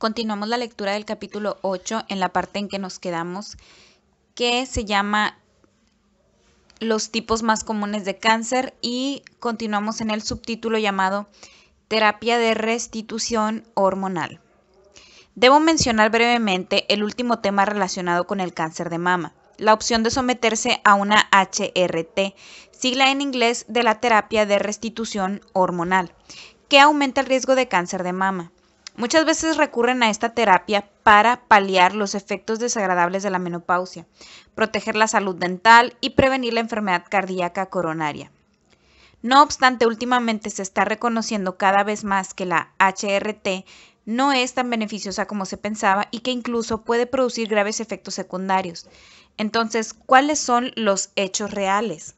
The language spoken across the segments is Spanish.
Continuamos la lectura del capítulo 8 en la parte en que nos quedamos, que se llama los tipos más comunes de cáncer y continuamos en el subtítulo llamado terapia de restitución hormonal. Debo mencionar brevemente el último tema relacionado con el cáncer de mama, la opción de someterse a una HRT, sigla en inglés de la terapia de restitución hormonal, que aumenta el riesgo de cáncer de mama. Muchas veces recurren a esta terapia para paliar los efectos desagradables de la menopausia, proteger la salud dental y prevenir la enfermedad cardíaca coronaria. No obstante, últimamente se está reconociendo cada vez más que la HRT no es tan beneficiosa como se pensaba y que incluso puede producir graves efectos secundarios. Entonces, ¿cuáles son los hechos reales?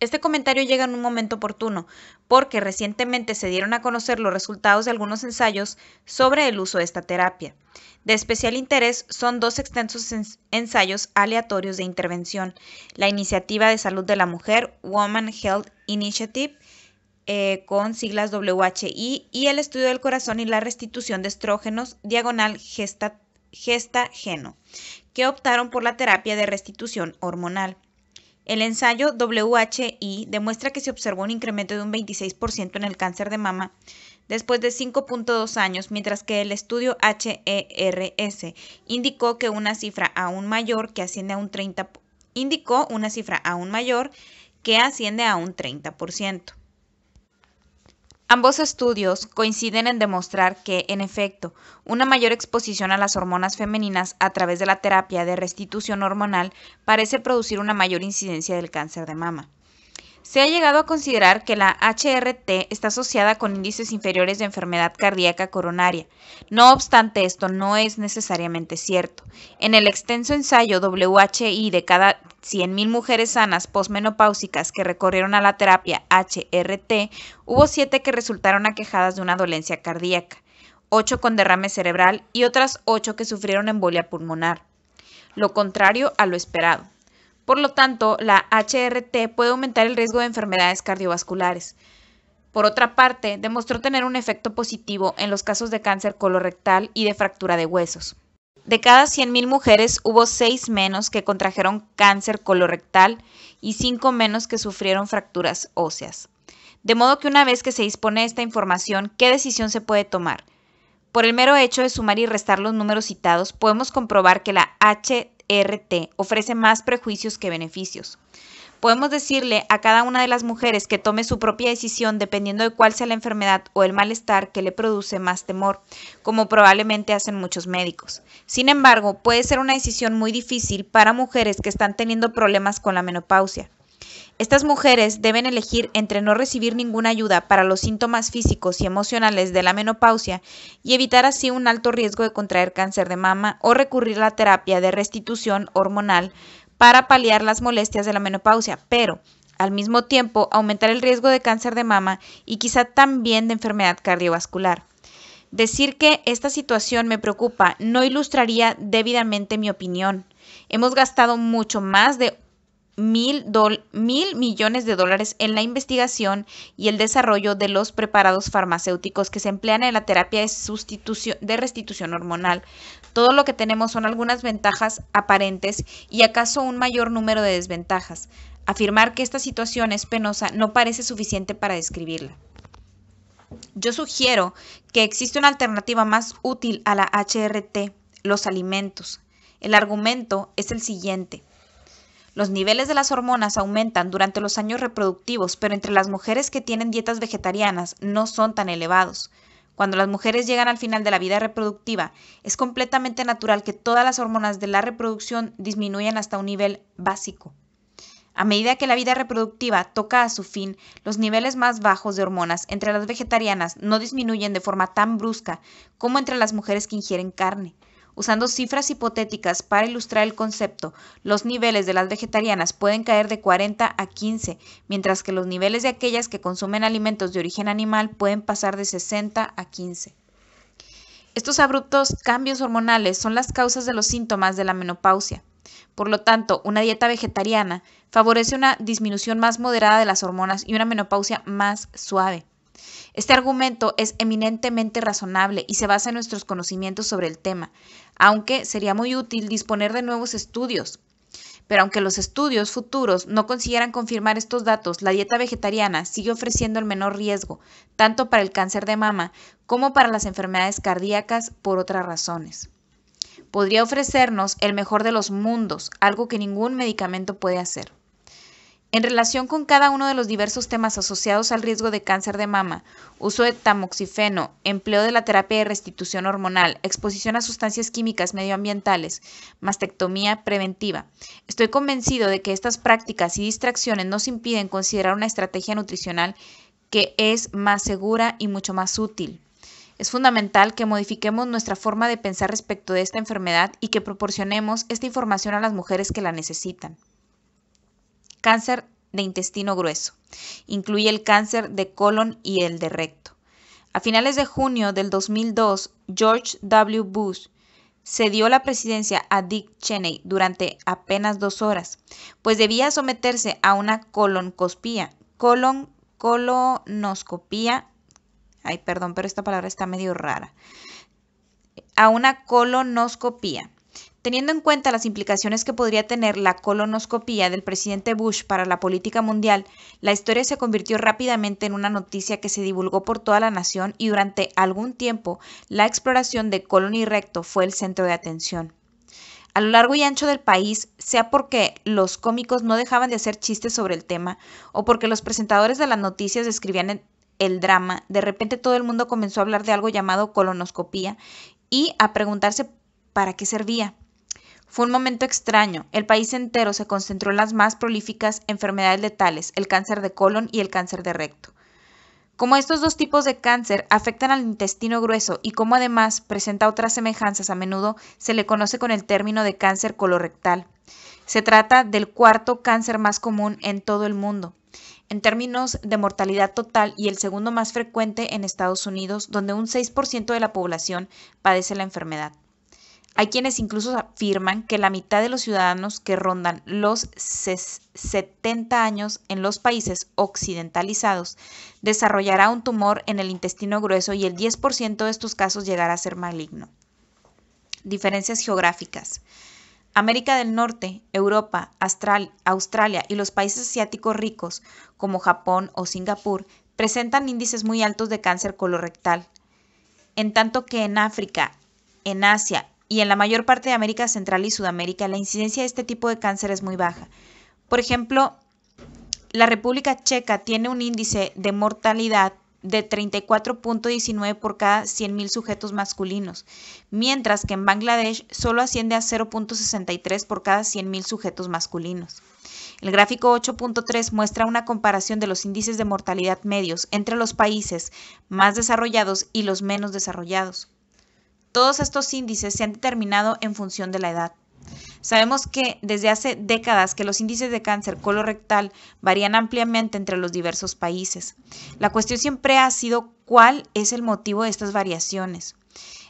Este comentario llega en un momento oportuno, porque recientemente se dieron a conocer los resultados de algunos ensayos sobre el uso de esta terapia. De especial interés son dos extensos ensayos aleatorios de intervención, la Iniciativa de Salud de la Mujer, Woman Health Initiative, eh, con siglas WHI, y el estudio del corazón y la restitución de estrógenos, diagonal Gestageno) gesta que optaron por la terapia de restitución hormonal. El ensayo WHI demuestra que se observó un incremento de un 26% en el cáncer de mama después de 5.2 años, mientras que el estudio HERS indicó que una cifra aún mayor que asciende a un 30 indicó una cifra aún mayor que asciende a un 30%. Ambos estudios coinciden en demostrar que, en efecto, una mayor exposición a las hormonas femeninas a través de la terapia de restitución hormonal parece producir una mayor incidencia del cáncer de mama. Se ha llegado a considerar que la HRT está asociada con índices inferiores de enfermedad cardíaca coronaria. No obstante, esto no es necesariamente cierto. En el extenso ensayo WHI de cada 100.000 mujeres sanas posmenopáusicas que recorrieron a la terapia HRT, hubo 7 que resultaron aquejadas de una dolencia cardíaca, 8 con derrame cerebral y otras 8 que sufrieron embolia pulmonar. Lo contrario a lo esperado. Por lo tanto, la HRT puede aumentar el riesgo de enfermedades cardiovasculares. Por otra parte, demostró tener un efecto positivo en los casos de cáncer colorectal y de fractura de huesos. De cada 100.000 mujeres hubo 6 menos que contrajeron cáncer colorectal y 5 menos que sufrieron fracturas óseas. De modo que una vez que se dispone esta información, ¿qué decisión se puede tomar? Por el mero hecho de sumar y restar los números citados, podemos comprobar que la HRT, e RT ofrece más prejuicios que beneficios. Podemos decirle a cada una de las mujeres que tome su propia decisión dependiendo de cuál sea la enfermedad o el malestar que le produce más temor, como probablemente hacen muchos médicos. Sin embargo, puede ser una decisión muy difícil para mujeres que están teniendo problemas con la menopausia, estas mujeres deben elegir entre no recibir ninguna ayuda para los síntomas físicos y emocionales de la menopausia y evitar así un alto riesgo de contraer cáncer de mama o recurrir a la terapia de restitución hormonal para paliar las molestias de la menopausia, pero al mismo tiempo aumentar el riesgo de cáncer de mama y quizá también de enfermedad cardiovascular. Decir que esta situación me preocupa no ilustraría debidamente mi opinión. Hemos gastado mucho más de mil, millones de dólares en la investigación y el desarrollo de los preparados farmacéuticos que se emplean en la terapia de, sustitución, de restitución hormonal. Todo lo que tenemos son algunas ventajas aparentes y acaso un mayor número de desventajas. Afirmar que esta situación es penosa no parece suficiente para describirla. Yo sugiero que existe una alternativa más útil a la HRT, los alimentos. El argumento es el siguiente. Los niveles de las hormonas aumentan durante los años reproductivos, pero entre las mujeres que tienen dietas vegetarianas no son tan elevados. Cuando las mujeres llegan al final de la vida reproductiva, es completamente natural que todas las hormonas de la reproducción disminuyan hasta un nivel básico. A medida que la vida reproductiva toca a su fin, los niveles más bajos de hormonas entre las vegetarianas no disminuyen de forma tan brusca como entre las mujeres que ingieren carne. Usando cifras hipotéticas para ilustrar el concepto, los niveles de las vegetarianas pueden caer de 40 a 15, mientras que los niveles de aquellas que consumen alimentos de origen animal pueden pasar de 60 a 15. Estos abruptos cambios hormonales son las causas de los síntomas de la menopausia. Por lo tanto, una dieta vegetariana favorece una disminución más moderada de las hormonas y una menopausia más suave. Este argumento es eminentemente razonable y se basa en nuestros conocimientos sobre el tema aunque sería muy útil disponer de nuevos estudios. Pero aunque los estudios futuros no consiguieran confirmar estos datos, la dieta vegetariana sigue ofreciendo el menor riesgo, tanto para el cáncer de mama como para las enfermedades cardíacas por otras razones. Podría ofrecernos el mejor de los mundos, algo que ningún medicamento puede hacer. En relación con cada uno de los diversos temas asociados al riesgo de cáncer de mama, uso de tamoxifeno, empleo de la terapia de restitución hormonal, exposición a sustancias químicas medioambientales, mastectomía preventiva, estoy convencido de que estas prácticas y distracciones nos impiden considerar una estrategia nutricional que es más segura y mucho más útil. Es fundamental que modifiquemos nuestra forma de pensar respecto de esta enfermedad y que proporcionemos esta información a las mujeres que la necesitan cáncer de intestino grueso. Incluye el cáncer de colon y el de recto. A finales de junio del 2002, George W. Bush cedió la presidencia a Dick Cheney durante apenas dos horas, pues debía someterse a una colonoscopía, colon, colonoscopía, ay perdón, pero esta palabra está medio rara, a una colonoscopía Teniendo en cuenta las implicaciones que podría tener la colonoscopía del presidente Bush para la política mundial, la historia se convirtió rápidamente en una noticia que se divulgó por toda la nación y durante algún tiempo la exploración de colon y recto fue el centro de atención. A lo largo y ancho del país, sea porque los cómicos no dejaban de hacer chistes sobre el tema o porque los presentadores de las noticias describían el drama, de repente todo el mundo comenzó a hablar de algo llamado colonoscopía y a preguntarse para qué servía. Fue un momento extraño. El país entero se concentró en las más prolíficas enfermedades letales, el cáncer de colon y el cáncer de recto. Como estos dos tipos de cáncer afectan al intestino grueso y como además presenta otras semejanzas a menudo, se le conoce con el término de cáncer colorectal. Se trata del cuarto cáncer más común en todo el mundo, en términos de mortalidad total y el segundo más frecuente en Estados Unidos, donde un 6% de la población padece la enfermedad. Hay quienes incluso afirman que la mitad de los ciudadanos que rondan los 70 años en los países occidentalizados desarrollará un tumor en el intestino grueso y el 10% de estos casos llegará a ser maligno. Diferencias geográficas. América del Norte, Europa, Australia y los países asiáticos ricos, como Japón o Singapur, presentan índices muy altos de cáncer colorectal, en tanto que en África, en Asia y en la mayor parte de América Central y Sudamérica la incidencia de este tipo de cáncer es muy baja. Por ejemplo, la República Checa tiene un índice de mortalidad de 34.19 por cada 100.000 sujetos masculinos, mientras que en Bangladesh solo asciende a 0.63 por cada 100.000 sujetos masculinos. El gráfico 8.3 muestra una comparación de los índices de mortalidad medios entre los países más desarrollados y los menos desarrollados. Todos estos índices se han determinado en función de la edad. Sabemos que desde hace décadas que los índices de cáncer colorectal varían ampliamente entre los diversos países. La cuestión siempre ha sido cuál es el motivo de estas variaciones.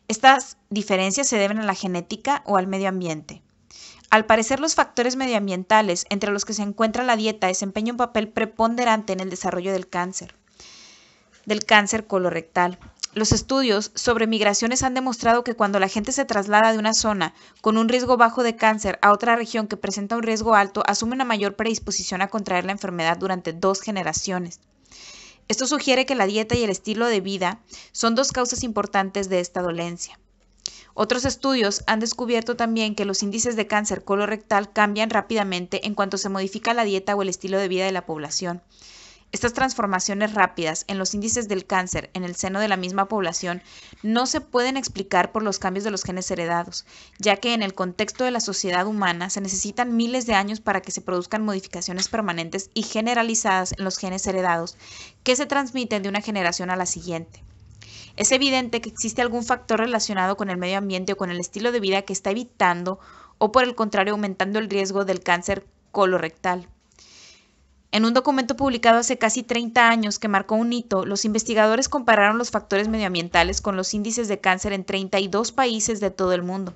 Estas diferencias se deben a la genética o al medio ambiente. Al parecer, los factores medioambientales entre los que se encuentra la dieta desempeñan un papel preponderante en el desarrollo del cáncer, del cáncer colorectal. Los estudios sobre migraciones han demostrado que cuando la gente se traslada de una zona con un riesgo bajo de cáncer a otra región que presenta un riesgo alto, asume una mayor predisposición a contraer la enfermedad durante dos generaciones. Esto sugiere que la dieta y el estilo de vida son dos causas importantes de esta dolencia. Otros estudios han descubierto también que los índices de cáncer colorectal cambian rápidamente en cuanto se modifica la dieta o el estilo de vida de la población. Estas transformaciones rápidas en los índices del cáncer en el seno de la misma población no se pueden explicar por los cambios de los genes heredados, ya que en el contexto de la sociedad humana se necesitan miles de años para que se produzcan modificaciones permanentes y generalizadas en los genes heredados que se transmiten de una generación a la siguiente. Es evidente que existe algún factor relacionado con el medio ambiente o con el estilo de vida que está evitando o por el contrario aumentando el riesgo del cáncer colorectal. En un documento publicado hace casi 30 años que marcó un hito, los investigadores compararon los factores medioambientales con los índices de cáncer en 32 países de todo el mundo.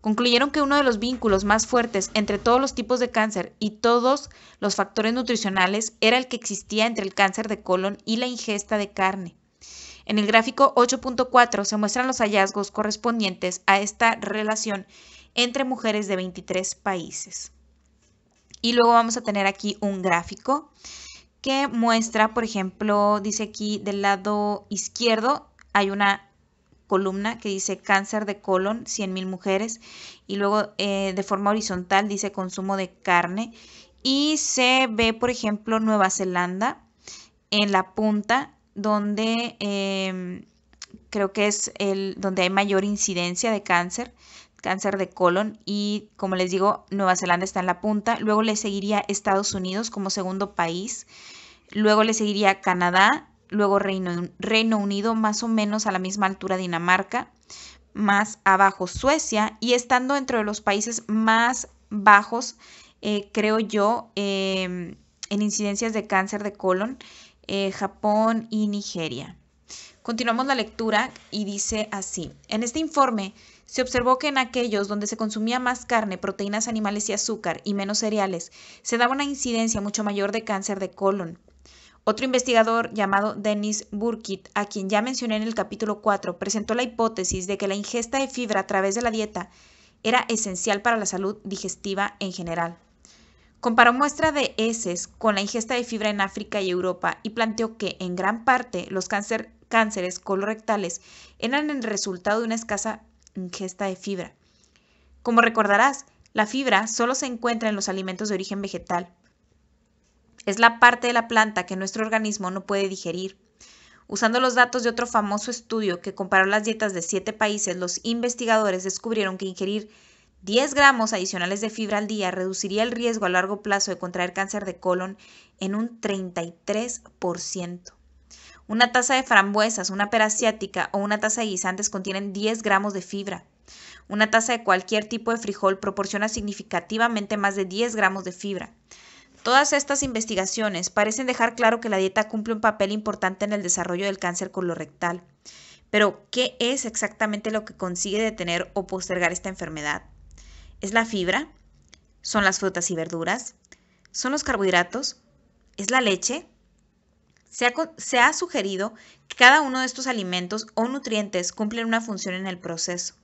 Concluyeron que uno de los vínculos más fuertes entre todos los tipos de cáncer y todos los factores nutricionales era el que existía entre el cáncer de colon y la ingesta de carne. En el gráfico 8.4 se muestran los hallazgos correspondientes a esta relación entre mujeres de 23 países. Y luego vamos a tener aquí un gráfico que muestra, por ejemplo, dice aquí del lado izquierdo hay una columna que dice cáncer de colon, 100.000 mujeres, y luego eh, de forma horizontal dice consumo de carne, y se ve, por ejemplo, Nueva Zelanda en la punta, donde em, creo que es el, donde hay mayor incidencia de cáncer, cáncer de colon y como les digo, Nueva Zelanda está en la punta. Luego le seguiría Estados Unidos como segundo país. Luego le seguiría Canadá, luego Reino, Unido, más o menos a la misma altura Dinamarca, más abajo Suecia y estando dentro de los países más bajos, eh, creo yo, em, en incidencias de cáncer de colon, eh, Japón y Nigeria. Continuamos la lectura y dice así, en este informe se observó que en aquellos donde se consumía más carne, proteínas animales y azúcar y menos cereales, se daba una incidencia mucho mayor de cáncer de colon. Otro investigador llamado Dennis Burkitt, a quien ya mencioné en el capítulo 4, presentó la hipótesis de que la ingesta de fibra a través de la dieta era esencial para la salud digestiva en general. Comparó muestra de heces con la ingesta de fibra en África y Europa y planteó que, en gran parte, los cáncer, cánceres colorectales eran el resultado de una escasa ingesta de fibra. Como recordarás, la fibra solo se encuentra en los alimentos de origen vegetal. Es la parte de la planta que nuestro organismo no puede digerir. Usando los datos de otro famoso estudio que comparó las dietas de siete países, los investigadores descubrieron que ingerir 10 gramos adicionales de fibra al día reduciría el riesgo a largo plazo de contraer cáncer de colon en un 33%. Una taza de frambuesas, una pera asiática o una taza de guisantes contienen 10 gramos de fibra. Una taza de cualquier tipo de frijol proporciona significativamente más de 10 gramos de fibra. Todas estas investigaciones parecen dejar claro que la dieta cumple un papel importante en el desarrollo del cáncer colorectal. Pero, ¿qué es exactamente lo que consigue detener o postergar esta enfermedad? ¿Es la fibra? ¿Son las frutas y verduras? ¿Son los carbohidratos? ¿Es la leche? Se ha, sugerido que cada uno de estos alimentos o nutrientes cumplen una función en el proceso.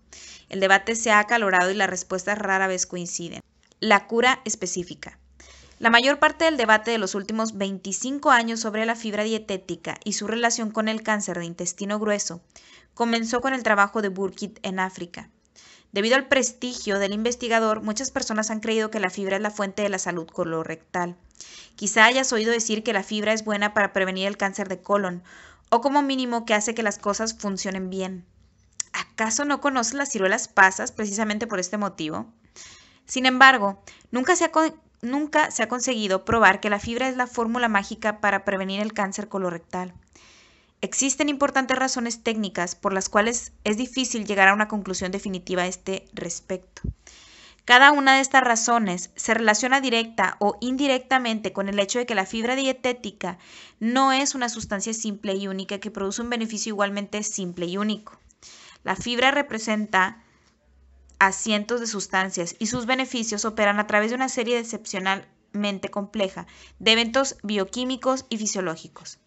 El debate se ha acalorado y las respuestas rara vez coinciden. La cura específica. La mayor parte del debate de los últimos 25 años sobre la fibra dietética y su relación con el cáncer de intestino grueso comenzó con el trabajo de Burkitt en África. Debido al prestigio del investigador, muchas personas han creído que la fibra es la fuente de la salud colorectal. Quizá hayas oído decir que la fibra es buena para prevenir el cáncer de colon, o como mínimo que hace que las cosas funcionen bien. ¿Acaso no conoces las ciruelas pasas precisamente por este motivo? Sin embargo, nunca se ha conseguido probar que la fibra es la fórmula mágica para prevenir el cáncer colorectal. Existen importantes razones técnicas por las cuales es difícil llegar a una conclusión definitiva a este respecto. Cada una de estas razones se relaciona directa o indirectamente con el hecho de que la fibra dietética no es una sustancia simple y única que produce un beneficio igualmente simple y único. La fibra representa a cientos de sustancias y sus beneficios operan a través de una serie excepcionalmente compleja de eventos bioquímicos y fisiológicos.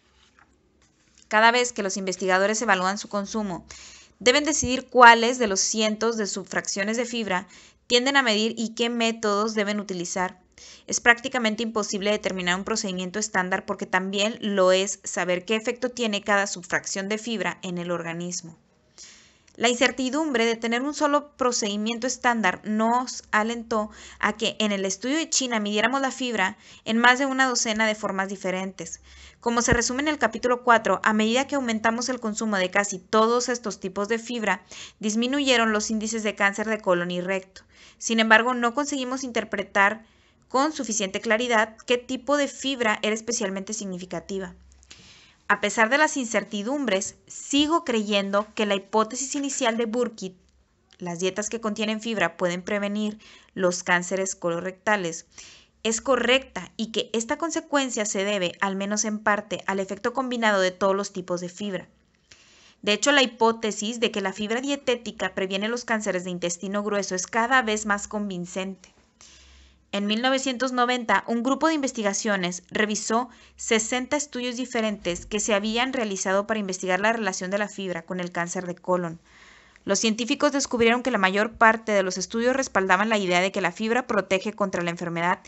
Cada vez que los investigadores evalúan su consumo, deben decidir cuáles de los cientos de subfracciones de fibra tienden a medir y qué métodos deben utilizar. Es prácticamente imposible determinar un procedimiento estándar porque también lo es saber qué efecto tiene cada subfracción de fibra en el organismo. La incertidumbre de tener un solo procedimiento estándar nos alentó a que en el estudio de China midiéramos la fibra en más de una docena de formas diferentes. Como se resume en el capítulo 4, a medida que aumentamos el consumo de casi todos estos tipos de fibra, disminuyeron los índices de cáncer de colon y recto. Sin embargo, no conseguimos interpretar con suficiente claridad qué tipo de fibra era especialmente significativa. A pesar de las incertidumbres, sigo creyendo que la hipótesis inicial de Burkitt, las dietas que contienen fibra pueden prevenir los cánceres colorectales, es correcta y que esta consecuencia se debe, al menos en parte, al efecto combinado de todos los tipos de fibra. De hecho, la hipótesis de que la fibra dietética previene los cánceres de intestino grueso es cada vez más convincente. En 1990, un grupo de investigaciones revisó 60 estudios diferentes que se habían realizado para investigar la relación de la fibra con el cáncer de colon. Los científicos descubrieron que la mayor parte de los estudios respaldaban la idea de que la fibra protege contra la enfermedad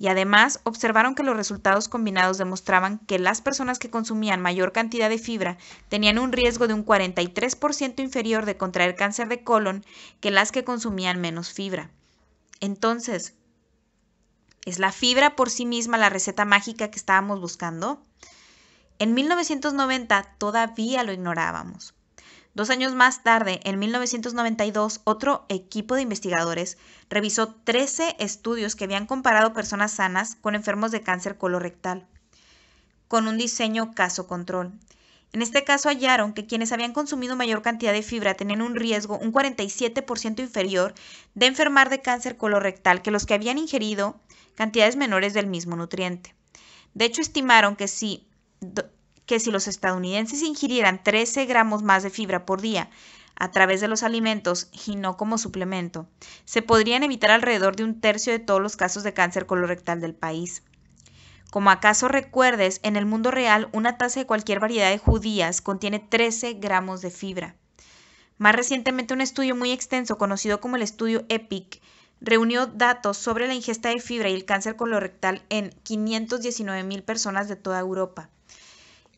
y además observaron que los resultados combinados demostraban que las personas que consumían mayor cantidad de fibra tenían un riesgo de un 43% inferior de contraer cáncer de colon que las que consumían menos fibra. Entonces, ¿Es la fibra por sí misma la receta mágica que estábamos buscando? En 1990 todavía lo ignorábamos. Dos años más tarde, en 1992, otro equipo de investigadores revisó 13 estudios que habían comparado personas sanas con enfermos de cáncer colorectal, con un diseño caso-control. En este caso hallaron que quienes habían consumido mayor cantidad de fibra tenían un riesgo un 47% inferior de enfermar de cáncer colorectal que los que habían ingerido cantidades menores del mismo nutriente. De hecho, estimaron que si, que si los estadounidenses ingirieran 13 gramos más de fibra por día a través de los alimentos y no como suplemento, se podrían evitar alrededor de un tercio de todos los casos de cáncer colorectal del país. Como acaso recuerdes, en el mundo real una taza de cualquier variedad de judías contiene 13 gramos de fibra. Más recientemente un estudio muy extenso conocido como el estudio EPIC reunió datos sobre la ingesta de fibra y el cáncer colorectal en 519.000 personas de toda Europa.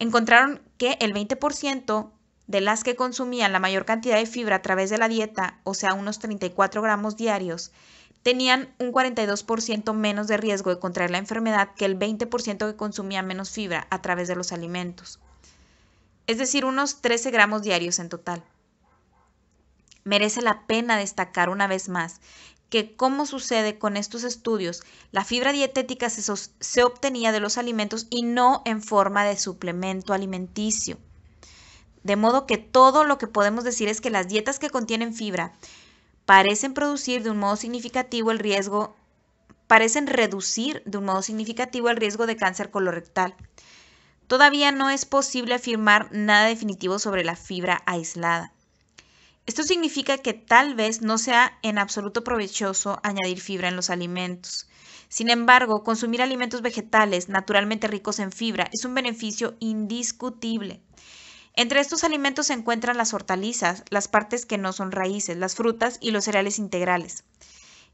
Encontraron que el 20% de las que consumían la mayor cantidad de fibra a través de la dieta, o sea, unos 34 gramos diarios, tenían un 42% menos de riesgo de contraer la enfermedad que el 20% que consumía menos fibra a través de los alimentos, es decir, unos 13 gramos diarios en total. Merece la pena destacar una vez más que, como sucede con estos estudios, la fibra dietética se, se obtenía de los alimentos y no en forma de suplemento alimenticio. De modo que todo lo que podemos decir es que las dietas que contienen fibra parecen producir de un modo significativo el riesgo, parecen reducir de un modo significativo el riesgo de cáncer colorectal. Todavía no es posible afirmar nada definitivo sobre la fibra aislada. Esto significa que tal vez no sea en absoluto provechoso añadir fibra en los alimentos. Sin embargo, consumir alimentos vegetales naturalmente ricos en fibra es un beneficio indiscutible. Entre estos alimentos se encuentran las hortalizas, las partes que no son raíces, las frutas y los cereales integrales.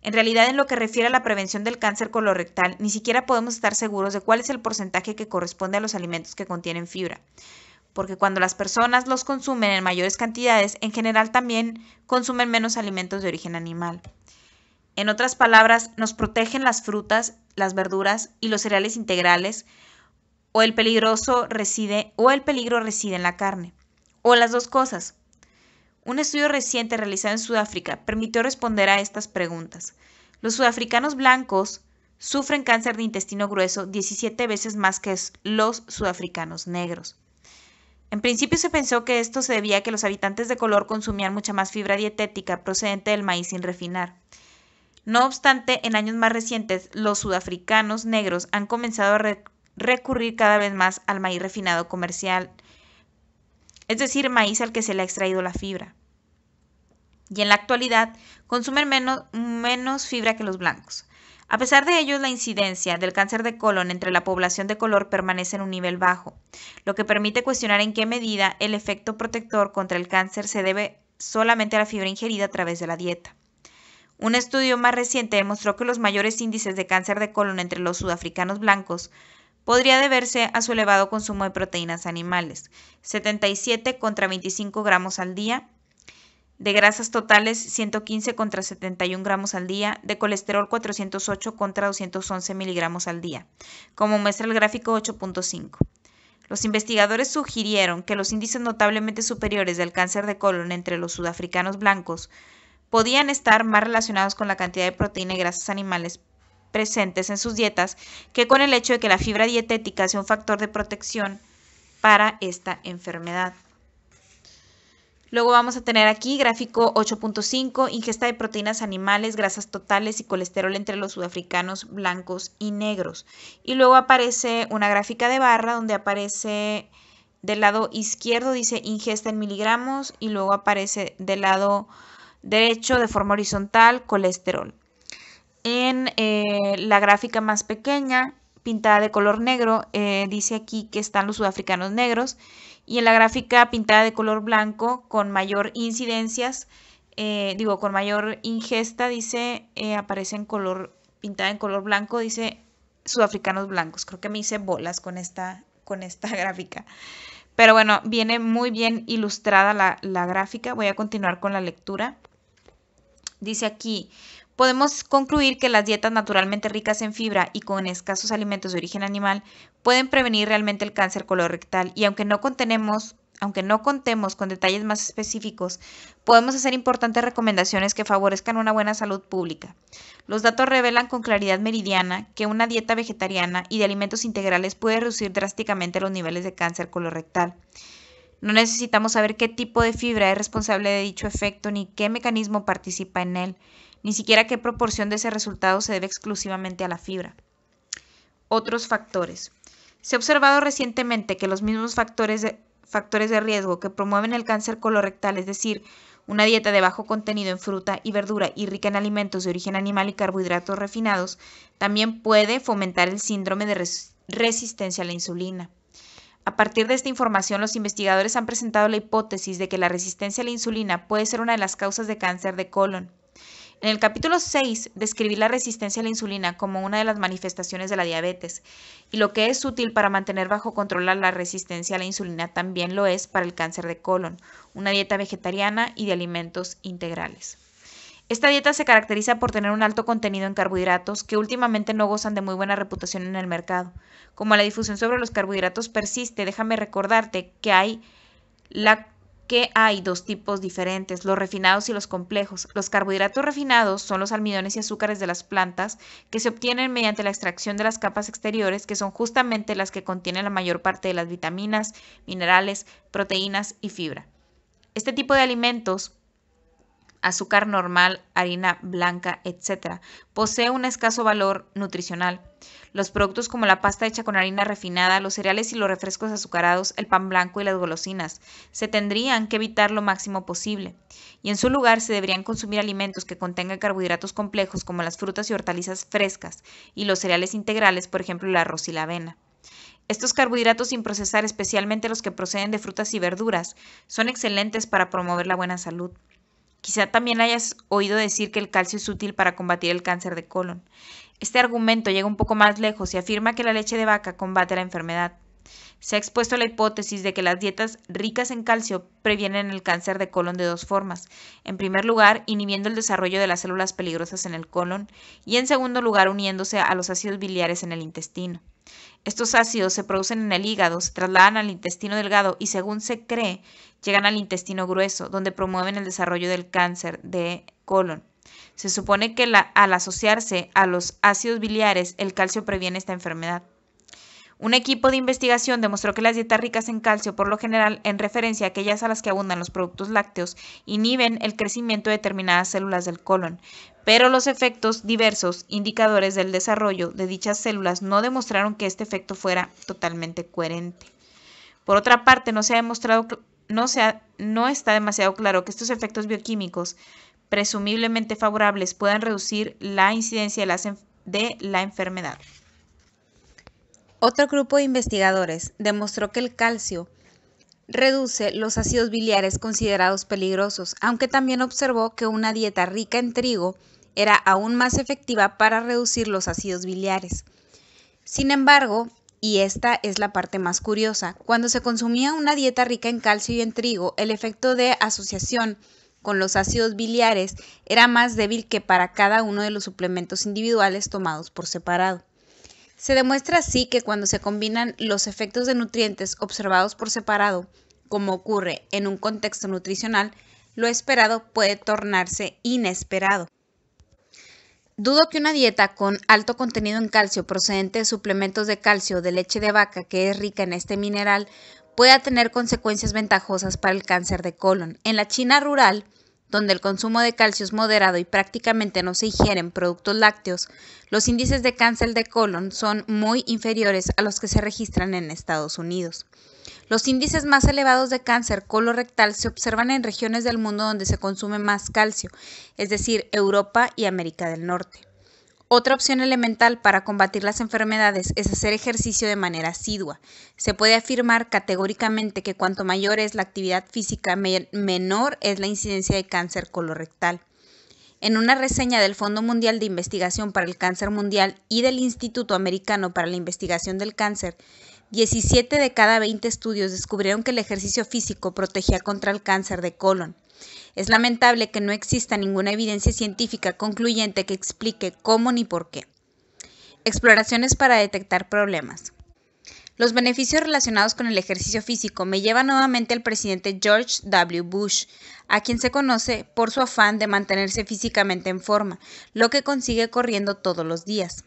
En realidad, en lo que refiere a la prevención del cáncer colorectal, ni siquiera podemos estar seguros de cuál es el porcentaje que corresponde a los alimentos que contienen fibra, porque cuando las personas los consumen en mayores cantidades, en general también consumen menos alimentos de origen animal. En otras palabras, nos protegen las frutas, las verduras y los cereales integrales, o el peligroso reside o el peligro reside en la carne, o las dos cosas. Un estudio reciente realizado en Sudáfrica permitió responder a estas preguntas. Los sudafricanos blancos sufren cáncer de intestino grueso 17 veces más que los sudafricanos negros. En principio se pensó que esto se debía a que los habitantes de color consumían mucha más fibra dietética procedente del maíz sin refinar. No obstante, en años más recientes, los sudafricanos negros han comenzado a, recurrir cada vez más al maíz refinado comercial, es decir, maíz al que se le ha extraído la fibra. Y en la actualidad consumen menos, menos fibra que los blancos. A pesar de ello, la incidencia del cáncer de colon entre la población de color permanece en un nivel bajo, lo que permite cuestionar en qué medida el efecto protector contra el cáncer se debe solamente a la fibra ingerida a través de la dieta. Un estudio más reciente demostró que los mayores índices de cáncer de colon entre los sudafricanos blancos podría deberse a su elevado consumo de proteínas animales, 77 contra 25 gramos al día, de grasas totales 115 contra 71 gramos al día, de colesterol 408 contra 211 miligramos al día, como muestra el gráfico 8.5. Los investigadores sugirieron que los índices notablemente superiores del cáncer de colon entre los sudafricanos blancos podían estar más relacionados con la cantidad de proteína y grasas animales presentes en sus dietas que con el hecho de que la fibra dietética sea un factor de protección para esta enfermedad. Luego vamos a tener aquí gráfico 8.5, ingesta de proteínas animales, grasas totales y colesterol entre los sudafricanos blancos y negros. Y luego aparece una gráfica de barra donde aparece del lado izquierdo dice ingesta en miligramos y luego aparece del lado derecho de forma horizontal colesterol. En eh, la gráfica más pequeña, pintada de color negro, eh, dice aquí que están los sudafricanos negros. Y en la gráfica pintada de color blanco, con mayor incidencias, eh, digo, con mayor ingesta, dice, aparece en color, pintada en color blanco, dice sudafricanos blancos. Creo que me hice bolas con esta, con esta gráfica. Pero bueno, viene muy bien ilustrada la gráfica. Voy a continuar con la lectura. Dice aquí, podemos concluir que las dietas naturalmente ricas en fibra y con escasos alimentos de origen animal pueden prevenir realmente el cáncer colorectal y aunque no contenemos aunque no contemos con detalles más específicos, podemos hacer importantes recomendaciones que favorezcan una buena salud pública. Los datos revelan con claridad meridiana que una dieta vegetariana y de alimentos integrales puede reducir drásticamente los niveles de cáncer colorectal. No necesitamos saber qué tipo de fibra es responsable de dicho efecto ni qué mecanismo participa en él ni siquiera qué proporción de ese resultado se debe exclusivamente a la fibra. Otros factores. Se ha observado recientemente que los mismos factores de, riesgo que promueven el cáncer colorectal, es decir, una dieta de bajo contenido en fruta y verdura y rica en alimentos de origen animal y carbohidratos refinados, también puede fomentar el síndrome de resistencia a la insulina. A partir de esta información, los investigadores han presentado la hipótesis de que la resistencia a la insulina puede ser una de las causas de cáncer de colon. En el capítulo 6 describí la resistencia a la insulina como una de las manifestaciones de la diabetes y lo que es útil para mantener bajo control la resistencia a la insulina también lo es para el cáncer de colon, una dieta vegetariana y de alimentos integrales. Esta dieta se caracteriza por tener un alto contenido en carbohidratos que últimamente no gozan de muy buena reputación en el mercado. Como la difusión sobre los carbohidratos persiste, déjame recordarte que hay la que hay dos tipos diferentes, los refinados y los complejos. Los carbohidratos refinados son los almidones y azúcares de las plantas que se obtienen mediante la extracción de las capas exteriores, que son justamente las que contienen la mayor parte de las vitaminas, minerales, proteínas y fibra. Este tipo de alimentos azúcar normal, harina blanca, etc. Posee un escaso valor nutricional. Los productos como la pasta hecha con harina refinada, los cereales y los refrescos azucarados, el pan blanco y las golosinas se tendrían que evitar lo máximo posible. Y en su lugar se deberían consumir alimentos que contengan carbohidratos complejos como las frutas y hortalizas frescas y los cereales integrales, por ejemplo el arroz y la avena. Estos carbohidratos sin procesar, especialmente los que proceden de frutas y verduras, son excelentes para promover la buena salud. Quizá también hayas oído decir que el calcio es útil para combatir el cáncer de colon. Este argumento llega un poco más lejos y afirma que la leche de vaca combate la enfermedad. Se ha expuesto la hipótesis de que las dietas ricas en calcio previenen el cáncer de colon de dos formas. En primer lugar, inhibiendo el desarrollo de las células peligrosas en el colon y en segundo lugar, uniéndose a los ácidos biliares en el intestino. Estos ácidos se producen en el hígado, se trasladan al intestino delgado y según se cree, llegan al intestino grueso, donde promueven el desarrollo del cáncer de colon. Se supone que al asociarse a los ácidos biliares, el calcio previene esta enfermedad. Un equipo de investigación demostró que las dietas ricas en calcio, por lo general en referencia a aquellas a las que abundan los productos lácteos, inhiben el crecimiento de determinadas células del colon, pero los efectos diversos indicadores del desarrollo de dichas células no demostraron que este efecto fuera totalmente coherente. Por otra parte, no se ha demostrado no, no está demasiado claro que estos efectos bioquímicos presumiblemente favorables puedan reducir la incidencia de la enfermedad. Otro grupo de investigadores demostró que el calcio reduce los ácidos biliares considerados peligrosos, aunque también observó que una dieta rica en trigo era aún más efectiva para reducir los ácidos biliares. Sin embargo, y esta es la parte más curiosa, cuando se consumía una dieta rica en calcio y en trigo, el efecto de asociación con los ácidos biliares era más débil que para cada uno de los suplementos individuales tomados por separado. Se demuestra así que cuando se combinan los efectos de nutrientes observados por separado, como ocurre en un contexto nutricional, lo esperado puede tornarse inesperado. Dudo que una dieta con alto contenido en calcio procedente de suplementos de calcio de leche de vaca, que es rica en este mineral, pueda tener consecuencias ventajosas para el cáncer de colon. En la China rural, donde el consumo de calcio es moderado y prácticamente no se ingieren productos lácteos, los índices de cáncer de colon son muy inferiores a los que se registran en Estados Unidos. Los índices más elevados de cáncer colorectal se observan en regiones del mundo donde se consume más calcio, es decir, Europa y América del Norte. Otra opción elemental para combatir las enfermedades es hacer ejercicio de manera asidua. Se puede afirmar categóricamente que cuanto mayor es la actividad física, menor es la incidencia de cáncer colorectal. En una reseña del Fondo Mundial de Investigación para el Cáncer Mundial y del Instituto Americano para la Investigación del Cáncer, 17 de cada 20 estudios descubrieron que el ejercicio físico protegía contra el cáncer de colon. Es lamentable que no exista ninguna evidencia científica concluyente que explique cómo ni por qué. Exploraciones para detectar problemas. Los beneficios relacionados con el ejercicio físico me llevan nuevamente al presidente George W. Bush, a quien se conoce por su afán de mantenerse físicamente en forma, lo que consigue corriendo todos los días.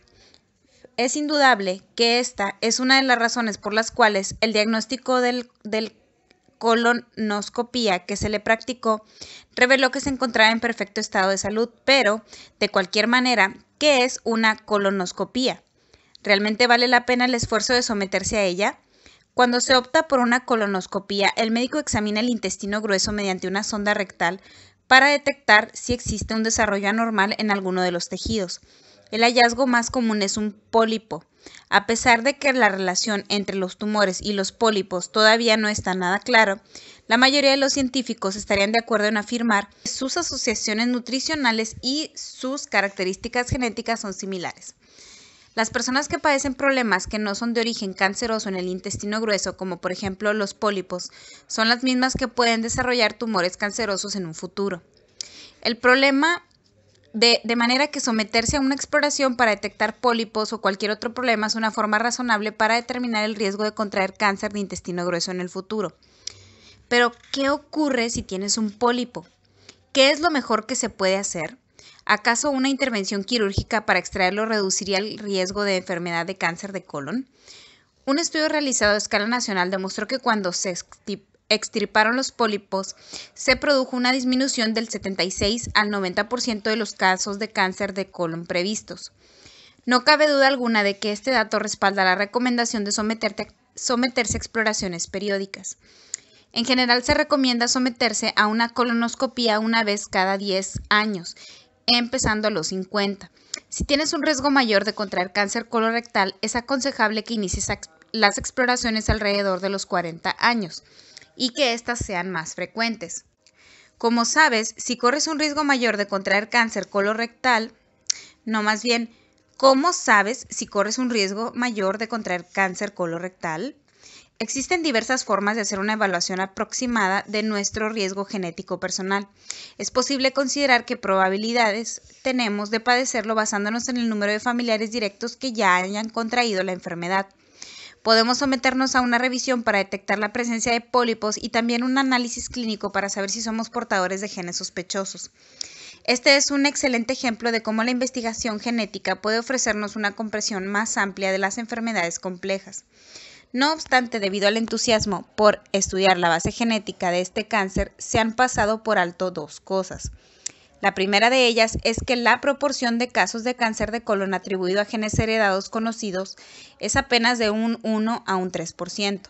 Es indudable que esta es una de las razones por las cuales el diagnóstico del, del colonoscopía que se le practicó reveló que se encontraba en perfecto estado de salud, pero, de cualquier manera, ¿qué es una colonoscopía? ¿Realmente vale la pena el esfuerzo de someterse a ella? Cuando se opta por una colonoscopía, el médico examina el intestino grueso mediante una sonda rectal para detectar si existe un desarrollo anormal en alguno de los tejidos. El hallazgo más común es un pólipo. A pesar de que la relación entre los tumores y los pólipos todavía no está nada claro, la mayoría de los científicos estarían de acuerdo en afirmar que sus asociaciones nutricionales y sus características genéticas son similares. Las personas que padecen problemas que no son de origen canceroso en el intestino grueso, como por ejemplo los pólipos, son las mismas que pueden desarrollar tumores cancerosos en un futuro. El problema de, manera que someterse a una exploración para detectar pólipos o cualquier otro problema es una forma razonable para determinar el riesgo de contraer cáncer de intestino grueso en el futuro. Pero, ¿qué ocurre si tienes un pólipo? ¿Qué es lo mejor que se puede hacer? ¿Acaso una intervención quirúrgica para extraerlo reduciría el riesgo de enfermedad de cáncer de colon? Un estudio realizado a escala nacional demostró que cuando se extirparon los pólipos, se produjo una disminución del 76 al 90% de los casos de cáncer de colon previstos. No cabe duda alguna de que este dato respalda la recomendación de someterse a exploraciones periódicas. En general se recomienda someterse a una colonoscopia una vez cada 10 años, empezando a los 50. Si tienes un riesgo mayor de contraer cáncer colorectal, es aconsejable que inicies las exploraciones alrededor de los 40 años y que éstas sean más frecuentes. Como sabes, si corres un riesgo mayor de contraer cáncer colorectal, no más bien, ¿cómo sabes si corres un riesgo mayor de contraer cáncer colorectal? Existen diversas formas de hacer una evaluación aproximada de nuestro riesgo genético personal. Es posible considerar qué probabilidades tenemos de padecerlo basándonos en el número de familiares directos que ya hayan contraído la enfermedad. Podemos someternos a una revisión para detectar la presencia de pólipos y también un análisis clínico para saber si somos portadores de genes sospechosos. Este es un excelente ejemplo de cómo la investigación genética puede ofrecernos una comprensión más amplia de las enfermedades complejas. No obstante, debido al entusiasmo por estudiar la base genética de este cáncer, se han pasado por alto dos cosas. La primera de ellas es que la proporción de casos de cáncer de colon atribuido a genes heredados conocidos es apenas de un 1 a un 3%.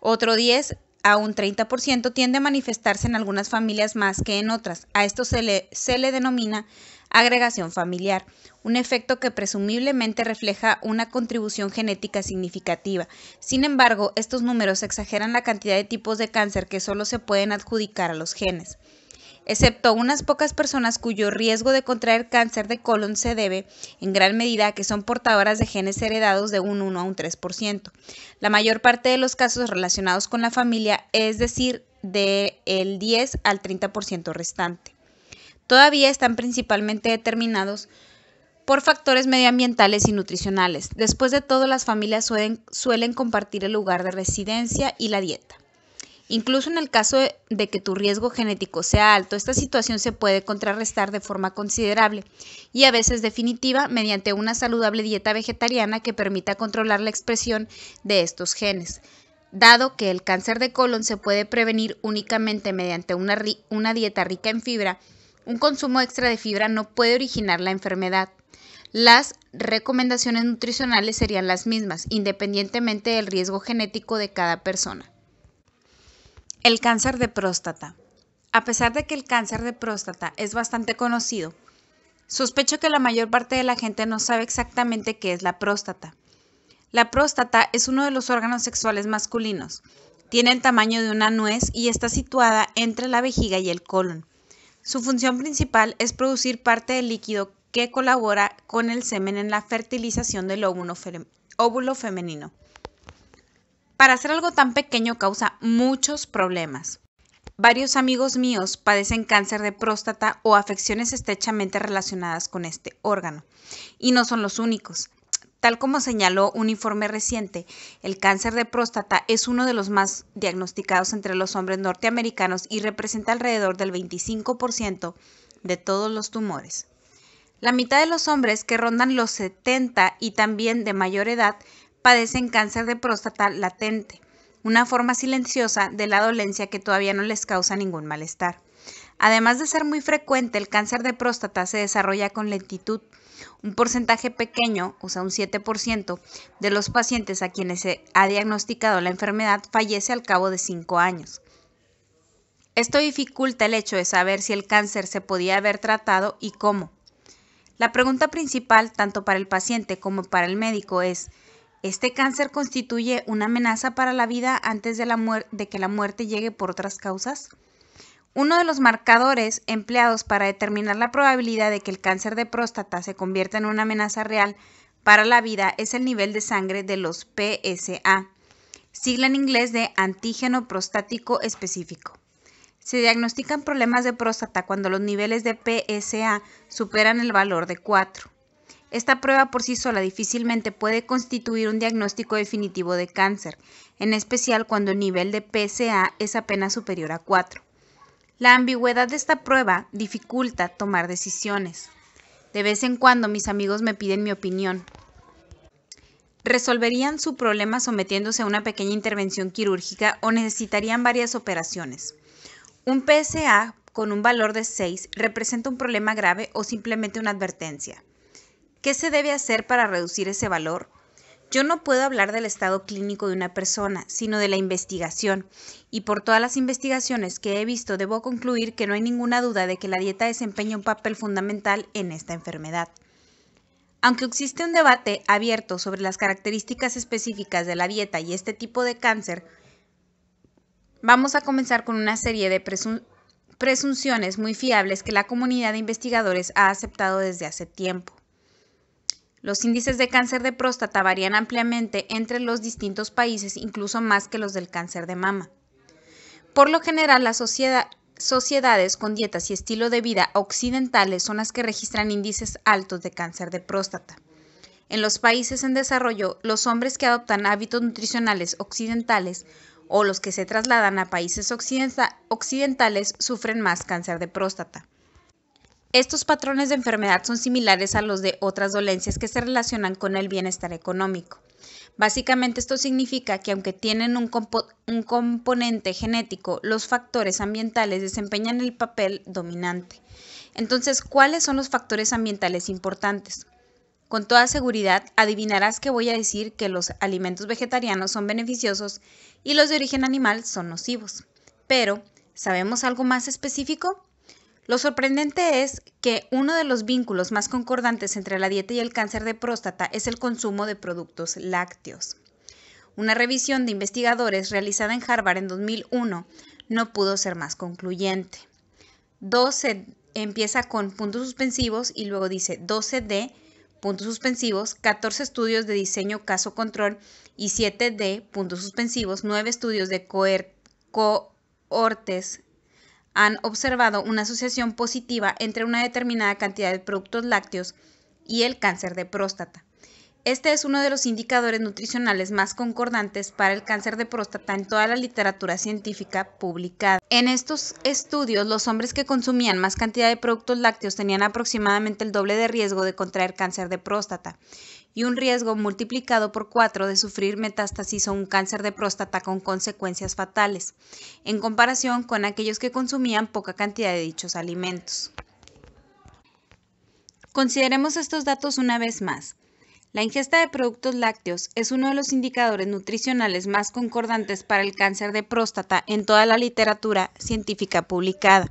Otro 10 a un 30% tiende a manifestarse en algunas familias más que en otras. A esto se le, se le denomina agregación familiar, un efecto que presumiblemente refleja una contribución genética significativa. Sin embargo, estos números exageran la cantidad de tipos de cáncer que solo se pueden adjudicar a los genes excepto unas pocas personas cuyo riesgo de contraer cáncer de colon se debe en gran medida a que son portadoras de genes heredados de un 1 a un 3%. La mayor parte de los casos relacionados con la familia, es decir, del 10 al 30% restante. Todavía están principalmente determinados por factores medioambientales y nutricionales. Después de todo, las familias suelen, suelen compartir el lugar de residencia y la dieta. Incluso en el caso de que tu riesgo genético sea alto, esta situación se puede contrarrestar de forma considerable y a veces definitiva mediante una saludable dieta vegetariana que permita controlar la expresión de estos genes dado que el cáncer de colon se puede prevenir únicamente mediante una, dieta rica en fibra, un consumo extra de fibra no puede originar la enfermedad. Las recomendaciones nutricionales serían las mismas, independientemente del riesgo genético de cada persona. El cáncer de próstata. A pesar de que el cáncer de próstata es bastante conocido, sospecho que la mayor parte de la gente no sabe exactamente qué es la próstata. La próstata es uno de los órganos sexuales masculinos. Tiene el tamaño de una nuez y está situada entre la vejiga y el colon. Su función principal es producir parte del líquido que colabora con el semen en la fertilización del óvulo femenino. Para hacer algo tan pequeño causa muchos problemas. Varios amigos míos padecen cáncer de próstata o afecciones estrechamente relacionadas con este órgano. Y no son los únicos. Tal como señaló un informe reciente, el cáncer de próstata es uno de los más diagnosticados entre los hombres norteamericanos y representa alrededor del 25% de todos los tumores. La mitad de los hombres que rondan los 70 y también de mayor edad padecen cáncer de próstata latente, una forma silenciosa de la dolencia que todavía no les causa ningún malestar. Además de ser muy frecuente, el cáncer de próstata se desarrolla con lentitud. Un porcentaje pequeño, o sea, un 7%, de los pacientes a quienes se ha diagnosticado la enfermedad fallece al cabo de 5 años. Esto dificulta el hecho de saber si el cáncer se podía haber tratado y cómo. La pregunta principal, tanto para el paciente como para el médico, es este cáncer constituye una amenaza para la vida antes de, la de que la muerte llegue por otras causas. Uno de los marcadores empleados para determinar la probabilidad de que el cáncer de próstata se convierta en una amenaza real para la vida es el nivel de sangre de los PSA, sigla en inglés de antígeno prostático específico. Se diagnostican problemas de próstata cuando los niveles de PSA superan el valor de 4. Esta prueba por sí sola difícilmente puede constituir un diagnóstico definitivo de cáncer, en especial cuando el nivel de PSA es apenas superior a 4. La ambigüedad de esta prueba dificulta tomar decisiones. De vez en cuando mis amigos me piden mi opinión. ¿Resolverían su problema sometiéndose a una pequeña intervención quirúrgica o necesitarían varias operaciones? Un PSA con un valor de 6 representa un problema grave o simplemente una advertencia. ¿Qué se debe hacer para reducir ese valor? Yo no puedo hablar del estado clínico de una persona, sino de la investigación, y por todas las investigaciones que he visto debo concluir que no hay ninguna duda de que la dieta desempeña un papel fundamental en esta enfermedad. Aunque existe un debate abierto sobre las características específicas de la dieta y este tipo de cáncer, vamos a comenzar con una serie de presunciones muy fiables que la comunidad de investigadores ha aceptado desde hace tiempo. Los índices de cáncer de próstata varían ampliamente entre los distintos países, incluso más que los del cáncer de mama. Por lo general, las sociedades con dietas y estilo de vida occidentales son las que registran índices altos de cáncer de próstata. En los países en desarrollo, los hombres que adoptan hábitos nutricionales occidentales o los que se trasladan a países occidentales sufren más cáncer de próstata. Estos patrones de enfermedad son similares a los de otras dolencias que se relacionan con el bienestar económico. Básicamente esto significa que aunque tienen un, componente genético, los factores ambientales desempeñan el papel dominante. Entonces, ¿cuáles son los factores ambientales importantes? Con toda seguridad, adivinarás que voy a decir que los alimentos vegetarianos son beneficiosos y los de origen animal son nocivos. Pero, ¿sabemos algo más específico? Lo sorprendente es que uno de los vínculos más concordantes entre la dieta y el cáncer de próstata es el consumo de productos lácteos. Una revisión de investigadores realizada en Harvard en 2001 no pudo ser más concluyente. 12 empieza con puntos suspensivos y luego dice 12 de puntos suspensivos, 14 estudios de diseño caso control y 7D puntos suspensivos, 9 estudios de cohortes han observado una asociación positiva entre una determinada cantidad de productos lácteos y el cáncer de próstata. Este es uno de los indicadores nutricionales más concordantes para el cáncer de próstata en toda la literatura científica publicada. En estos estudios, los hombres que consumían más cantidad de productos lácteos tenían aproximadamente el doble de riesgo de contraer cáncer de próstata y un riesgo multiplicado por 4 de sufrir metástasis o un cáncer de próstata con consecuencias fatales, en comparación con aquellos que consumían poca cantidad de dichos alimentos. Consideremos estos datos una vez más. La ingesta de productos lácteos es uno de los indicadores nutricionales más concordantes para el cáncer de próstata en toda la literatura científica publicada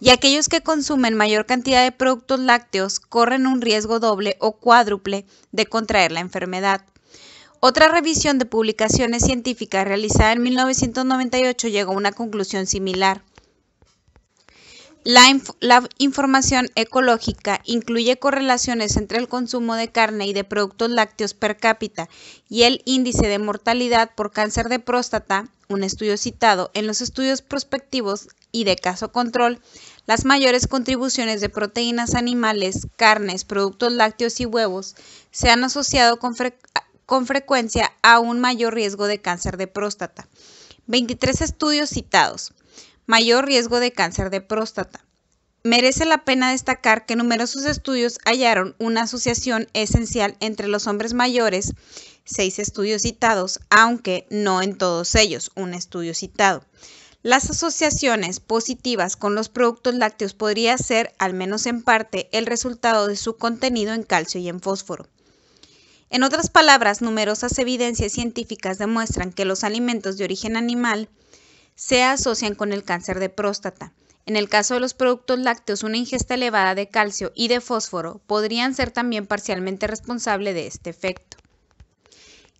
y aquellos que consumen mayor cantidad de productos lácteos corren un riesgo doble o cuádruple de contraer la enfermedad. Otra revisión de publicaciones científicas realizada en 1998 llegó a una conclusión similar. La, información ecológica incluye correlaciones entre el consumo de carne y de productos lácteos per cápita y el índice de mortalidad por cáncer de próstata, un estudio citado en los estudios prospectivos y de caso control, las mayores contribuciones de proteínas animales, carnes, productos lácteos y huevos se han asociado con, frecuencia a un mayor riesgo de cáncer de próstata. 23 estudios citados. Mayor riesgo de cáncer de próstata. Merece la pena destacar que numerosos estudios hallaron una asociación esencial entre los hombres mayores, seis estudios citados, aunque no en todos ellos un estudio citado, las asociaciones positivas con los productos lácteos podría ser, al menos en parte, el resultado de su contenido en calcio y en fósforo. En otras palabras, numerosas evidencias científicas demuestran que los alimentos de origen animal se asocian con el cáncer de próstata. En el caso de los productos lácteos, una ingesta elevada de calcio y de fósforo podrían ser también parcialmente responsable de este efecto.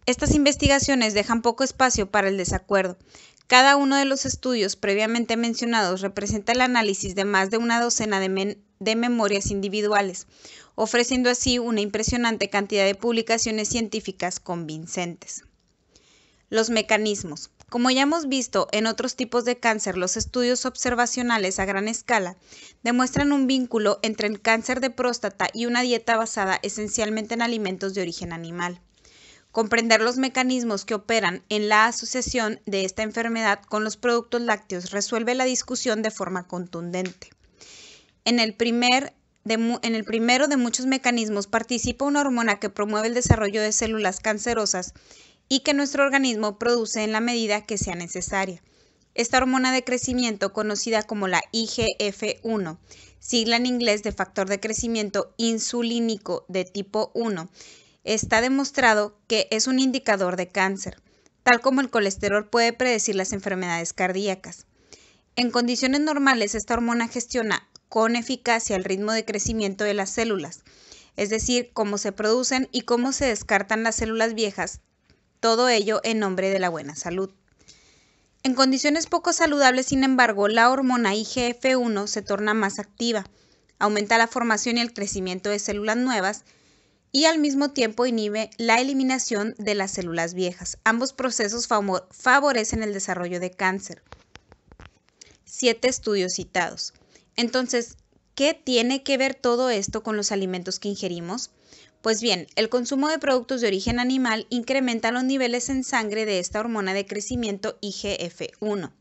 Estas investigaciones dejan poco espacio para el desacuerdo. Cada uno de los estudios previamente mencionados representa el análisis de más de una docena de, memorias individuales, ofreciendo así una impresionante cantidad de publicaciones científicas convincentes. Los mecanismos. Como ya hemos visto en otros tipos de cáncer, los estudios observacionales a gran escala demuestran un vínculo entre el cáncer de próstata y una dieta basada esencialmente en alimentos de origen animal. Comprender los mecanismos que operan en la asociación de esta enfermedad con los productos lácteos resuelve la discusión de forma contundente. En el, primer primero de muchos mecanismos participa una hormona que promueve el desarrollo de células cancerosas y que nuestro organismo produce en la medida que sea necesaria. Esta hormona de crecimiento, conocida como la IGF-1, sigla en inglés de factor de crecimiento insulínico de tipo 1, está demostrado que es un indicador de cáncer, tal como el colesterol puede predecir las enfermedades cardíacas. En condiciones normales, esta hormona gestiona con eficacia el ritmo de crecimiento de las células, es decir, cómo se producen y cómo se descartan las células viejas, todo ello en nombre de la buena salud. En condiciones poco saludables, sin embargo, la hormona IGF-1 se torna más activa, aumenta la formación y el crecimiento de células nuevas, y al mismo tiempo inhibe la eliminación de las células viejas. Ambos procesos favorecen el desarrollo de cáncer. Siete estudios citados. Entonces, ¿qué tiene que ver todo esto con los alimentos que ingerimos? Pues bien, el consumo de productos de origen animal incrementa los niveles en sangre de esta hormona de crecimiento IGF-1.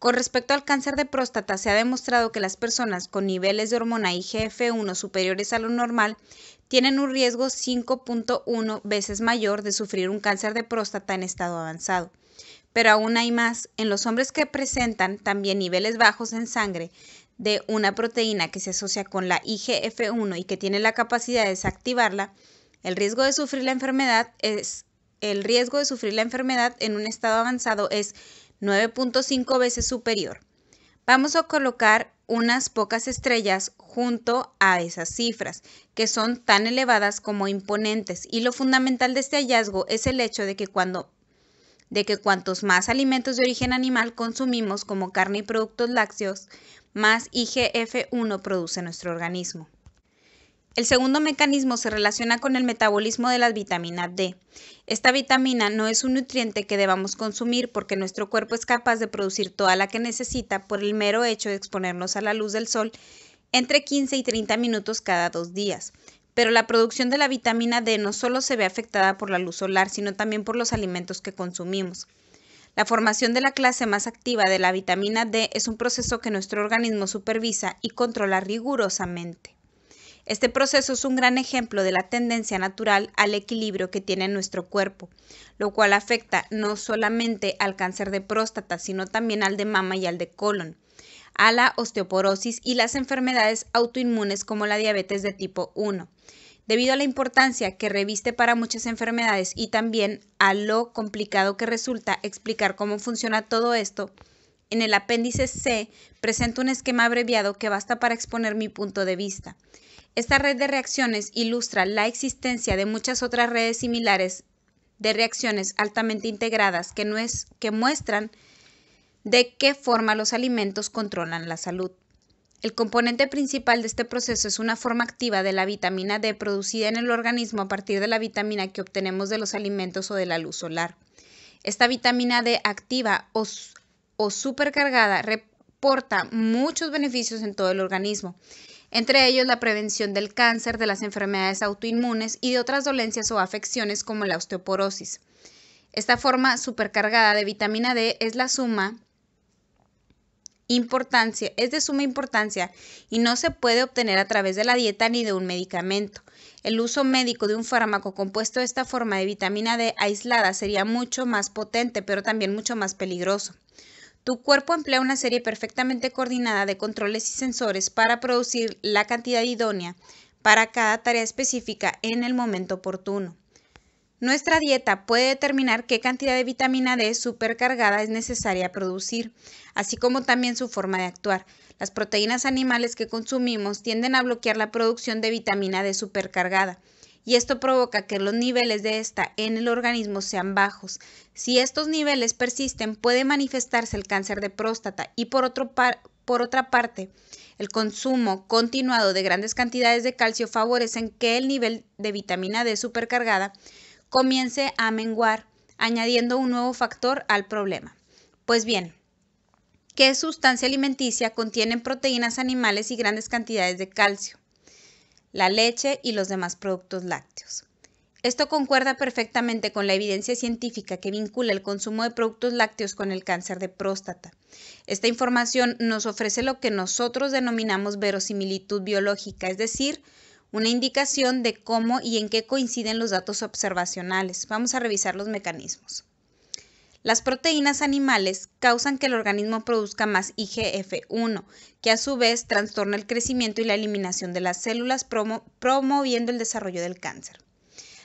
Con respecto al cáncer de próstata, se ha demostrado que las personas con niveles de hormona IGF-1 superiores a lo normal tienen un riesgo 5.1 veces mayor de sufrir un cáncer de próstata en estado avanzado. Pero aún hay más, en los hombres que presentan también niveles bajos en sangre de una proteína que se asocia con la IGF-1 y que tiene la capacidad de desactivarla, el riesgo de sufrir la enfermedad es el riesgo de sufrir la enfermedad en un estado avanzado es 9.5 veces superior. Vamos a colocar unas pocas estrellas junto a esas cifras, que son tan elevadas como imponentes. Y lo fundamental de este hallazgo es el hecho de que cuando de que cuantos más alimentos de origen animal consumimos como carne y productos lácteos, más IGF-1 produce nuestro organismo. El segundo mecanismo se relaciona con el metabolismo de la vitamina D. Esta vitamina no es un nutriente que debamos consumir porque nuestro cuerpo es capaz de producir toda la que necesita por el mero hecho de exponernos a la luz del sol entre 15 y 30 minutos cada dos días. Pero la producción de la vitamina D no solo se ve afectada por la luz solar, sino también por los alimentos que consumimos. La formación de la clase más activa de la vitamina D es un proceso que nuestro organismo supervisa y controla rigurosamente. Este proceso es un gran ejemplo de la tendencia natural al equilibrio que tiene nuestro cuerpo, lo cual afecta no solamente al cáncer de próstata, sino también al de mama y al de colon, a la osteoporosis y las enfermedades autoinmunes como la diabetes de tipo 1 debido a la importancia que reviste para muchas enfermedades y también a lo complicado que resulta explicar cómo funciona todo esto, en el apéndice C presento un esquema abreviado que basta para exponer mi punto de vista. Esta red de reacciones ilustra la existencia de muchas otras redes similares de reacciones altamente integradas que, muestran de qué forma los alimentos controlan la salud. El componente principal de este proceso es una forma activa de la vitamina D producida en el organismo a partir de la vitamina que obtenemos de los alimentos o de la luz solar. Esta vitamina D activa o supercargada reporta muchos beneficios en todo el organismo entre ellos la prevención del cáncer, de las enfermedades autoinmunes y de otras dolencias o afecciones como la osteoporosis. Esta forma supercargada de vitamina D es la suma importancia, es de suma importancia y no se puede obtener a través de la dieta ni de un medicamento. El uso médico de un fármaco compuesto de esta forma de vitamina D aislada sería mucho más potente, pero también mucho más peligroso. Tu cuerpo emplea una serie perfectamente coordinada de controles y sensores para producir la cantidad idónea para cada tarea específica en el momento oportuno. Nuestra dieta puede determinar qué cantidad de vitamina D supercargada es necesaria producir, así como también su forma de actuar. Las proteínas animales que consumimos tienden a bloquear la producción de vitamina D supercargada, y esto provoca que los niveles de esta en el organismo sean bajos. Si estos niveles persisten, puede manifestarse el cáncer de próstata y por, otro por otra parte, el consumo continuado de grandes cantidades de calcio favorecen que el nivel de vitamina D supercargada comience a menguar, añadiendo un nuevo factor al problema. Pues bien, ¿qué sustancia alimenticia contienen proteínas animales y grandes cantidades de calcio? la leche y los demás productos lácteos. Esto concuerda perfectamente con la evidencia científica que vincula el consumo de productos lácteos con el cáncer de próstata. Esta información nos ofrece lo que nosotros denominamos verosimilitud biológica, es decir, una indicación de cómo y en qué coinciden los datos observacionales. Vamos a revisar los mecanismos. Las proteínas animales causan que el organismo produzca más IGF-1, que a su vez trastorna el crecimiento y la eliminación de las células, promoviendo el desarrollo del cáncer.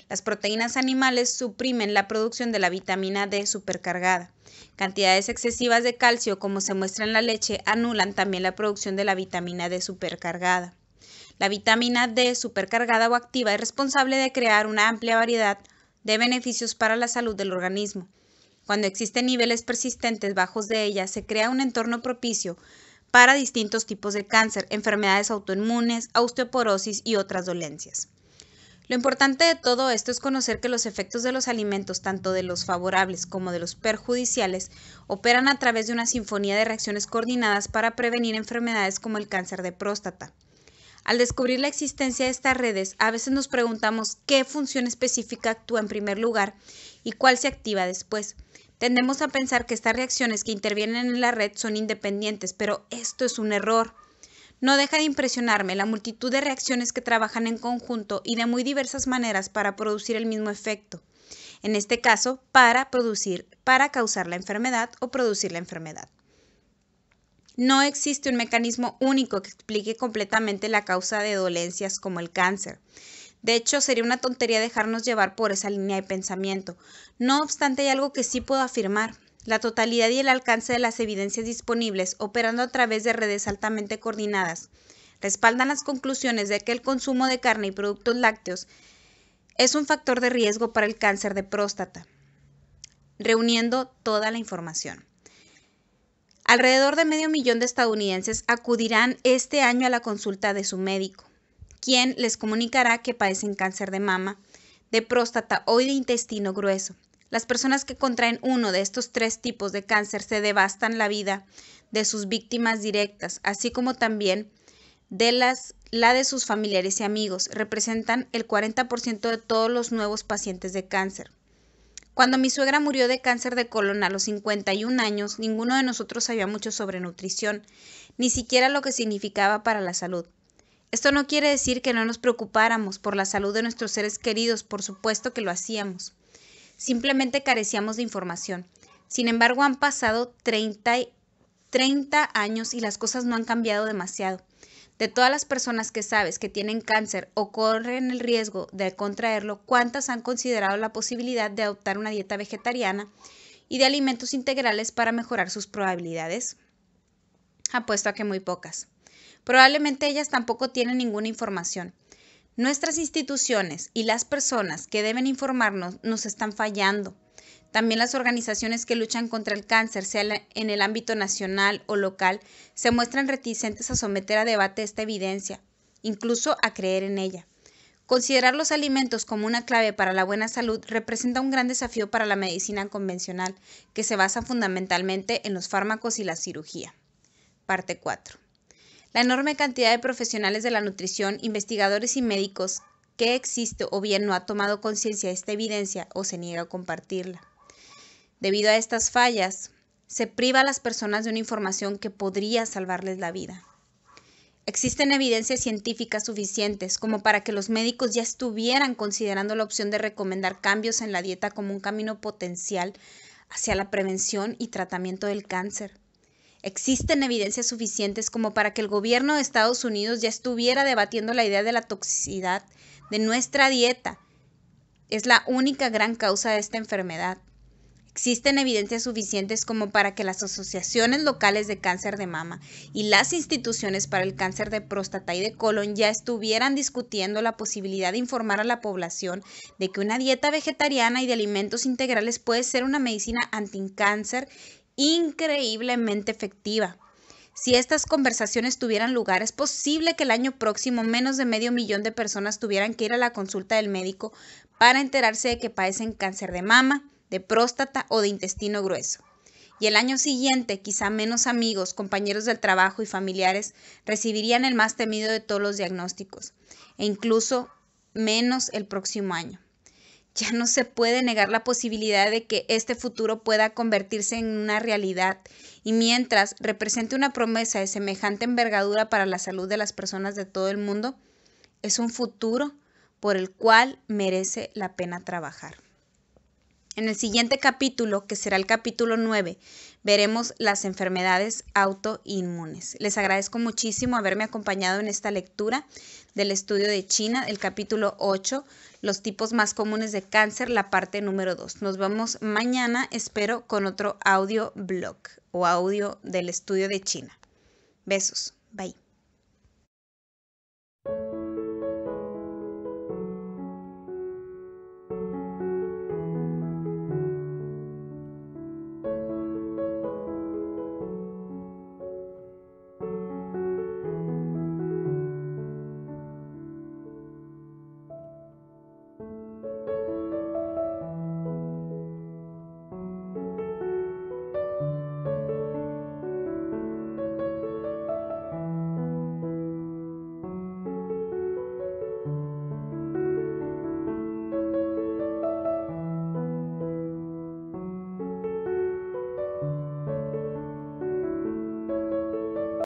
Las proteínas animales suprimen la producción de la vitamina D supercargada. Cantidades excesivas de calcio, como se muestra en la leche, anulan también la producción de la vitamina D supercargada. La vitamina D supercargada o activa es responsable de crear una amplia variedad de beneficios para la salud del organismo, cuando existen niveles persistentes bajos de ella, se crea un entorno propicio para distintos tipos de cáncer, enfermedades autoinmunes, osteoporosis y otras dolencias. Lo importante de todo esto es conocer que los efectos de los alimentos, tanto de los favorables como de los perjudiciales, operan a través de una sinfonía de reacciones coordinadas para prevenir enfermedades como el cáncer de próstata. Al descubrir la existencia de estas redes, a veces nos preguntamos qué función específica actúa en primer lugar y cuál se activa después. Tendemos a pensar que estas reacciones que intervienen en la red son independientes, pero esto es un error. No deja de impresionarme la multitud de reacciones que trabajan en conjunto y de muy diversas maneras para producir el mismo efecto. En este caso, para producir, para causar la enfermedad o producir la enfermedad. No existe un mecanismo único que explique completamente la causa de dolencias como el cáncer. De hecho, sería una tontería dejarnos llevar por esa línea de pensamiento. No obstante, hay algo que sí puedo afirmar. La totalidad y el alcance de las evidencias disponibles operando a través de redes altamente coordinadas respaldan las conclusiones de que el consumo de carne y productos lácteos es un factor de riesgo para el cáncer de próstata, reuniendo toda la información. Alrededor de medio millón de estadounidenses acudirán este año a la consulta de su médico, quien les comunicará que padecen cáncer de mama, de próstata o de intestino grueso. Las personas que contraen uno de estos tres tipos de cáncer se devastan la vida de sus víctimas directas, así como también de las, la de sus familiares y amigos. Representan el 40% de todos los nuevos pacientes de cáncer. Cuando mi suegra murió de cáncer de colon a los 51 años, ninguno de nosotros sabía mucho sobre nutrición, ni siquiera lo que significaba para la salud. Esto no quiere decir que no nos preocupáramos por la salud de nuestros seres queridos, por supuesto que lo hacíamos. Simplemente carecíamos de información. Sin embargo, han pasado 30, años y las cosas no han cambiado demasiado. De todas las personas que sabes que tienen cáncer o corren el riesgo de contraerlo, ¿cuántas han considerado la posibilidad de adoptar una dieta vegetariana y de alimentos integrales para mejorar sus probabilidades? Apuesto a que muy pocas. Probablemente ellas tampoco tienen ninguna información. Nuestras instituciones y las personas que deben informarnos nos están fallando. También las organizaciones que luchan contra el cáncer, sea en el ámbito nacional o local, se muestran reticentes a someter a debate esta evidencia, incluso a creer en ella. Considerar los alimentos como una clave para la buena salud representa un gran desafío para la medicina convencional, que se basa fundamentalmente en los fármacos y la cirugía. Parte 4. La enorme cantidad de profesionales de la nutrición, investigadores y médicos que existe o bien no ha tomado conciencia de esta evidencia o se niega a compartirla. Debido a estas fallas, se priva a las personas de una información que podría salvarles la vida. Existen evidencias científicas suficientes como para que los médicos ya estuvieran considerando la opción de recomendar cambios en la dieta como un camino potencial hacia la prevención y tratamiento del cáncer. Existen evidencias suficientes como para que el gobierno de Estados Unidos ya estuviera debatiendo la idea de la toxicidad de nuestra dieta. Es la única gran causa de esta enfermedad. Existen evidencias suficientes como para que las asociaciones locales de cáncer de mama y las instituciones para el cáncer de próstata y de colon ya estuvieran discutiendo la posibilidad de informar a la población de que una dieta vegetariana y de alimentos integrales puede ser una medicina anticáncer increíblemente efectiva. Si estas conversaciones tuvieran lugar, es posible que el año próximo menos de medio millón de personas tuvieran que ir a la consulta del médico para enterarse de que padecen cáncer de mama, de próstata o de intestino grueso. Y el año siguiente, quizá menos amigos, compañeros del trabajo y familiares recibirían el más temido de todos los diagnósticos, e incluso menos el próximo año. Ya no se puede negar la posibilidad de que este futuro pueda convertirse en una realidad y mientras represente una promesa de semejante envergadura para la salud de las personas de todo el mundo, es un futuro por el cual merece la pena trabajar. En el siguiente capítulo, que será el capítulo 9, veremos las enfermedades autoinmunes. Les agradezco muchísimo haberme acompañado en esta lectura del estudio de China, el capítulo 8, los tipos más comunes de cáncer, la parte número 2. Nos vemos mañana, espero, con otro audio blog o audio del estudio de China. Besos. Bye.